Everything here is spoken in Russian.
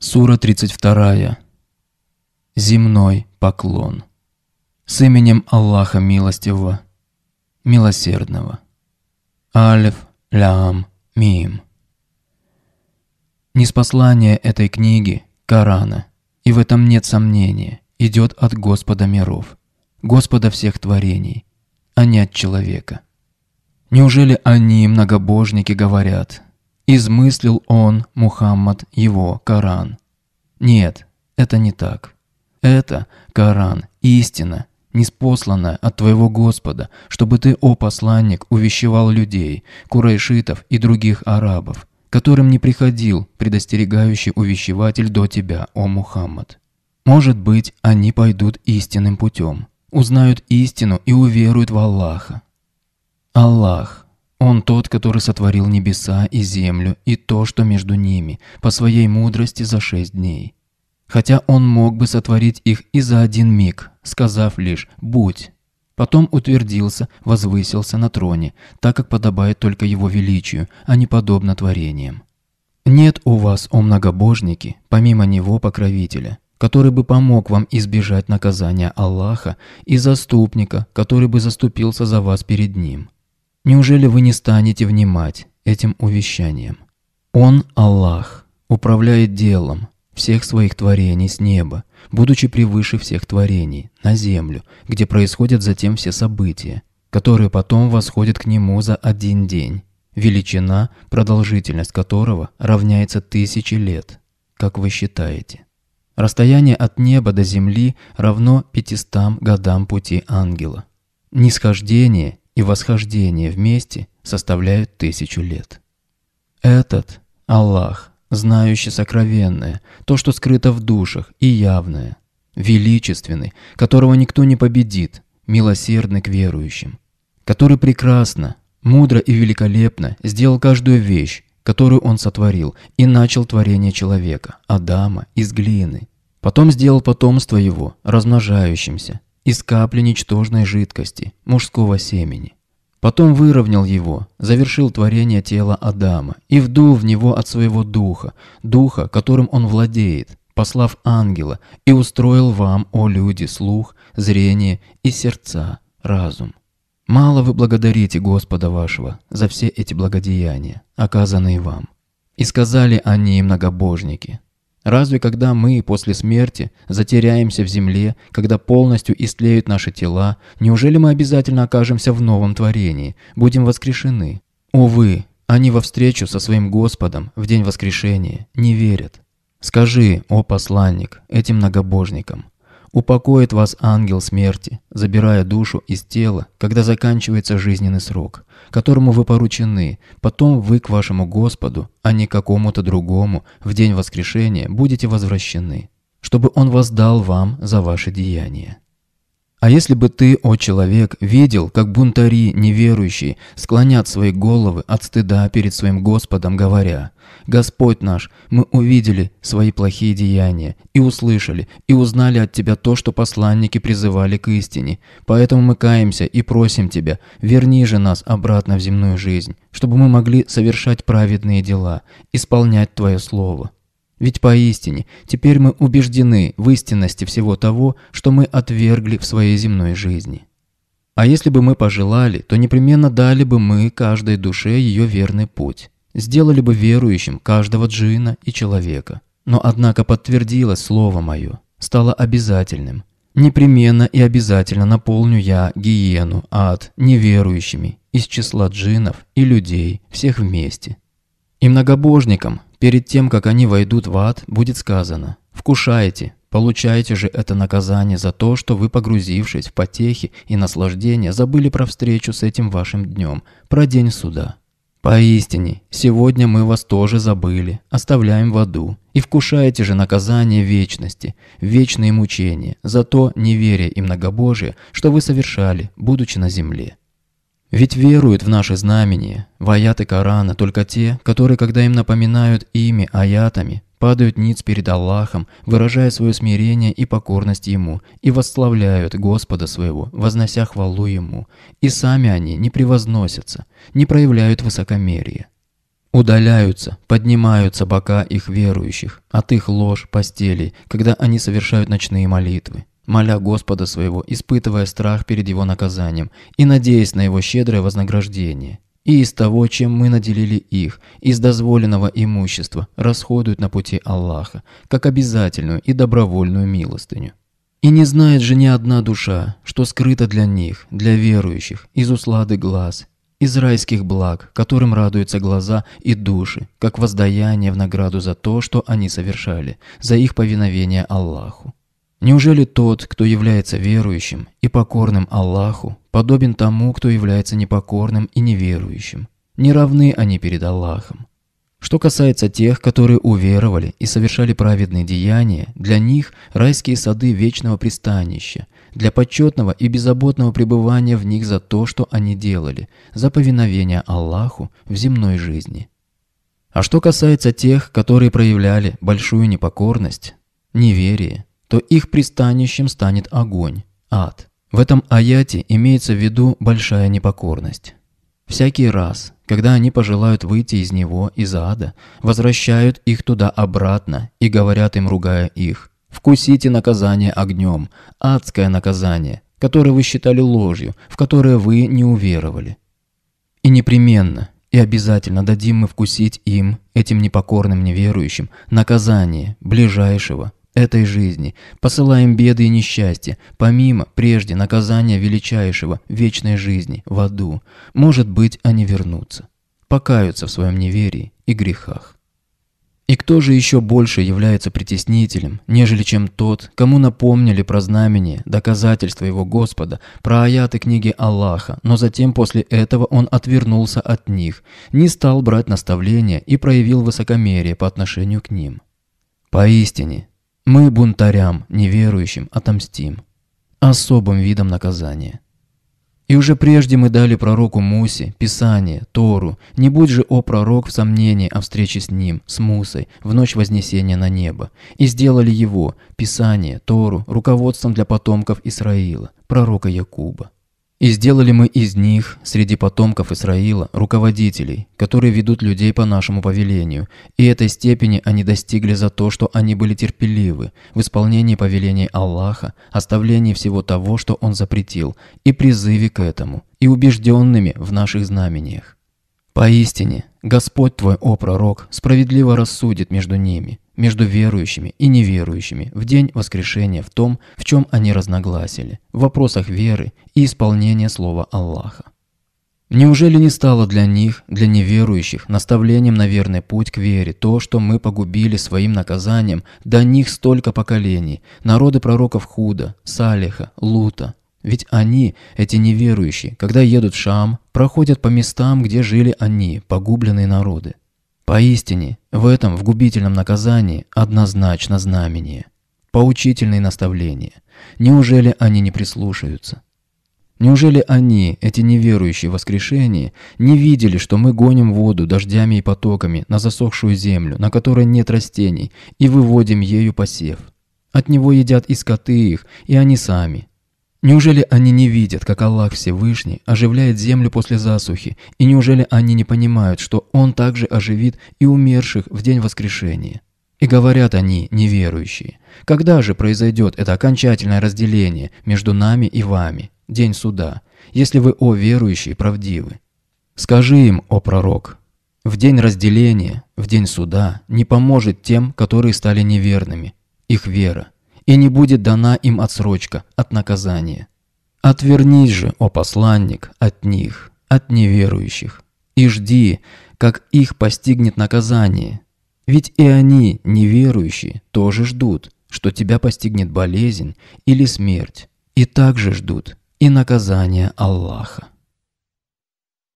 Сура 32. Земной поклон. С именем Аллаха Милостивого, Милосердного. Алиф, Лям, Мим. Неспослание этой книги, Корана, и в этом нет сомнения, идет от Господа миров, Господа всех творений, а не от человека. Неужели они, многобожники, говорят – Измыслил он, Мухаммад, его Коран. Нет, это не так. Это Коран, истина, неспосланная от твоего Господа, чтобы ты, о посланник, увещевал людей, курайшитов и других арабов, которым не приходил предостерегающий увещеватель до тебя, о Мухаммад. Может быть, они пойдут истинным путем, узнают истину и уверуют в Аллаха. Аллах – он тот, который сотворил небеса и землю, и то, что между ними, по своей мудрости за шесть дней. Хотя он мог бы сотворить их и за один миг, сказав лишь «будь». Потом утвердился, возвысился на троне, так как подобает только его величию, а не подобно творениям. Нет у вас, о многобожники, помимо него покровителя, который бы помог вам избежать наказания Аллаха и заступника, который бы заступился за вас перед ним. Неужели вы не станете внимать этим увещаниям? Он, Аллах, управляет делом всех своих творений с неба, будучи превыше всех творений, на землю, где происходят затем все события, которые потом восходят к нему за один день, величина, продолжительность которого равняется тысяче лет, как вы считаете. Расстояние от неба до земли равно 500 годам пути ангела. Нисхождение и восхождение вместе составляют тысячу лет. Этот – Аллах, знающий сокровенное, то, что скрыто в душах, и явное, величественный, которого никто не победит, милосердный к верующим, который прекрасно, мудро и великолепно сделал каждую вещь, которую он сотворил, и начал творение человека, Адама, из глины. Потом сделал потомство его, размножающимся, из капли ничтожной жидкости, мужского семени. Потом выровнял его, завершил творение тела Адама и вдул в него от своего духа, духа, которым он владеет, послав ангела, и устроил вам, о люди, слух, зрение и сердца, разум. Мало вы благодарите Господа вашего за все эти благодеяния, оказанные вам. И сказали они, многобожники, Разве когда мы после смерти затеряемся в земле, когда полностью истлеют наши тела, неужели мы обязательно окажемся в новом творении, будем воскрешены? Увы, они во встречу со своим Господом в день воскрешения не верят. Скажи, о посланник, этим многобожникам, Упокоит вас ангел смерти, забирая душу из тела, когда заканчивается жизненный срок, которому вы поручены, потом вы к вашему Господу, а не какому-то другому, в день воскрешения будете возвращены, чтобы Он воздал вам за ваши деяния. А если бы ты, о человек, видел, как бунтари, неверующие, склонят свои головы от стыда перед своим Господом, говоря, «Господь наш, мы увидели свои плохие деяния, и услышали, и узнали от Тебя то, что посланники призывали к истине, поэтому мы каемся и просим Тебя, верни же нас обратно в земную жизнь, чтобы мы могли совершать праведные дела, исполнять Твое Слово». Ведь поистине, теперь мы убеждены в истинности всего того, что мы отвергли в своей земной жизни. А если бы мы пожелали, то непременно дали бы мы каждой душе ее верный путь, сделали бы верующим каждого джина и человека. Но однако подтвердилось слово мое, стало обязательным. Непременно и обязательно наполню я гиену, ад, неверующими, из числа джинов и людей, всех вместе. И многобожникам, Перед тем, как они войдут в ад, будет сказано «Вкушайте, получайте же это наказание за то, что вы, погрузившись в потехи и наслаждения, забыли про встречу с этим вашим днем, про день суда». «Поистине, сегодня мы вас тоже забыли, оставляем в аду. И вкушаете же наказание вечности, вечные мучения, за то неверие и многобожие, что вы совершали, будучи на земле. Ведь веруют в наши знамения, в аяты Корана, только те, которые, когда им напоминают ими, аятами, падают ниц перед Аллахом, выражая свое смирение и покорность Ему, и восславляют Господа своего, вознося хвалу Ему, и сами они не превозносятся, не проявляют высокомерие. Удаляются, поднимаются бока их верующих, от их лож, постелей, когда они совершают ночные молитвы моля Господа своего, испытывая страх перед его наказанием и надеясь на его щедрое вознаграждение. И из того, чем мы наделили их, из дозволенного имущества, расходуют на пути Аллаха, как обязательную и добровольную милостыню. И не знает же ни одна душа, что скрыто для них, для верующих, из услады глаз, из райских благ, которым радуются глаза и души, как воздаяние в награду за то, что они совершали, за их повиновение Аллаху. Неужели тот, кто является верующим и покорным Аллаху, подобен тому, кто является непокорным и неверующим? Не равны они перед Аллахом. Что касается тех, которые уверовали и совершали праведные деяния, для них райские сады вечного пристанища, для почетного и беззаботного пребывания в них за то, что они делали, за повиновение Аллаху в земной жизни. А что касается тех, которые проявляли большую непокорность, неверие, то их пристанищем станет огонь, ад. В этом аяте имеется в виду большая непокорность. Всякий раз, когда они пожелают выйти из него, из ада, возвращают их туда обратно и говорят им, ругая их, «Вкусите наказание огнем, адское наказание, которое вы считали ложью, в которое вы не уверовали». И непременно, и обязательно дадим мы вкусить им, этим непокорным неверующим, наказание ближайшего, этой жизни, посылаем беды и несчастья, помимо, прежде, наказания величайшего, вечной жизни, в аду. Может быть, они вернутся, покаются в своем неверии и грехах. И кто же еще больше является притеснителем, нежели чем тот, кому напомнили про знамение, доказательства его Господа, про аяты книги Аллаха, но затем после этого он отвернулся от них, не стал брать наставления и проявил высокомерие по отношению к ним. Поистине, мы бунтарям, неверующим, отомстим. Особым видом наказания. И уже прежде мы дали пророку Мусе, Писание, Тору. Не будь же, о пророк, в сомнении о встрече с ним, с Мусой, в ночь вознесения на небо. И сделали его, Писание, Тору, руководством для потомков Исраила, пророка Якуба. И сделали мы из них, среди потомков Исраила, руководителей, которые ведут людей по нашему повелению, и этой степени они достигли за то, что они были терпеливы в исполнении повелений Аллаха, оставлении всего того, что Он запретил, и призыве к этому, и убежденными в наших знамениях. Поистине, Господь твой, о пророк, справедливо рассудит между ними, между верующими и неверующими в день воскрешения в том, в чем они разногласили, в вопросах веры и исполнения слова Аллаха. Неужели не стало для них, для неверующих, наставлением на верный путь к вере то, что мы погубили своим наказанием до них столько поколений, народы пророков Худа, Салиха, Лута? Ведь они, эти неверующие, когда едут в Шам, проходят по местам, где жили они, погубленные народы. Поистине, в этом, в губительном наказании, однозначно знамение. Поучительные наставления. Неужели они не прислушаются? Неужели они, эти неверующие в воскрешение, не видели, что мы гоним воду дождями и потоками на засохшую землю, на которой нет растений, и выводим ею посев? От него едят и скоты их, и они сами. Неужели они не видят, как Аллах Всевышний оживляет землю после засухи, и неужели они не понимают, что Он также оживит и умерших в день воскрешения? И говорят они, неверующие, когда же произойдет это окончательное разделение между нами и вами, день суда, если вы, о верующие, правдивы? Скажи им, о пророк, в день разделения, в день суда не поможет тем, которые стали неверными, их вера – и не будет дана им отсрочка от наказания. Отвернись же, о посланник, от них, от неверующих, и жди, как их постигнет наказание. Ведь и они, неверующие, тоже ждут, что тебя постигнет болезнь или смерть, и также ждут и наказание Аллаха.